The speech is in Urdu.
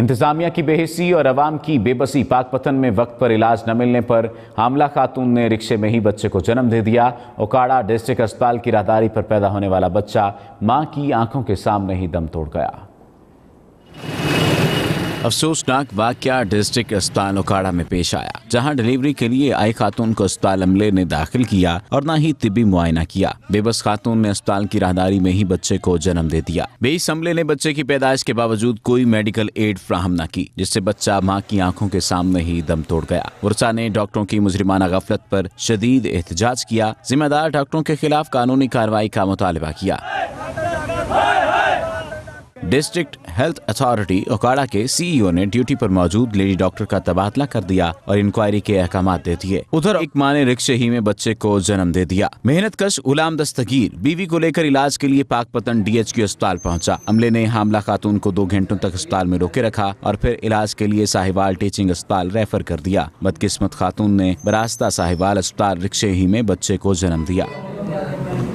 انتظامیہ کی بے حصی اور عوام کی بے بسی پاک پتن میں وقت پر علاج نہ ملنے پر حاملہ خاتون نے رکشے میں ہی بچے کو جنم دے دیا اوکاڑا ڈسٹرک اسپتال کی راہداری پر پیدا ہونے والا بچہ ماں کی آنکھوں کے سامنے ہی دم توڑ گیا افسوسناک واقعہ ڈسٹرکٹ اسپتال اکاڑا میں پیش آیا جہاں ڈلیوری کے لیے آئی خاتون کو اسپتال عملے نے داخل کیا اور نہ ہی طبی معائنہ کیا بے بس خاتون نے اسپتال کی راہداری میں ہی بچے کو جنم دے دیا بے اس عملے نے بچے کی پیدائش کے باوجود کوئی میڈیکل ایڈ فراہم نہ کی جس سے بچہ ماں کی آنکھوں کے سامنے ہی دم توڑ گیا ورسا نے ڈاکٹروں کی مجرمانہ غفلت پر شدید احتجاج کیا ذمہ دار ڈاکٹروں کے خلاف قانونی کارروائی کا مطالبہ کیا ڈسٹرکٹ ہیلتھ اتھارٹی اوکاڑا کے سی ای او نے ڈیوٹی پر موجود لیڈی ڈاکٹر کا تبادلہ کر دیا اور انکوائری کے احکامات دے دیے ادھر ایک ماں نے رکشے ہی میں بچے کو جنم دے دیا محنت کش غلام دستگیر بیوی کو لے کر علاج کے لیے پاک پتن ڈی ایچ کیو اسپتال پہنچا عملے نے حاملہ خاتون کو دو گھنٹوں تک اسپتال میں روکے رکھا اور پھر علاج کے لیے ساہیوال ٹیچنگ اسپتال ریفر کر دیا بدقسمت خاتون نے براستہ ساہیوال اسپتال رکشے ہی میں بچے کو جنم دیا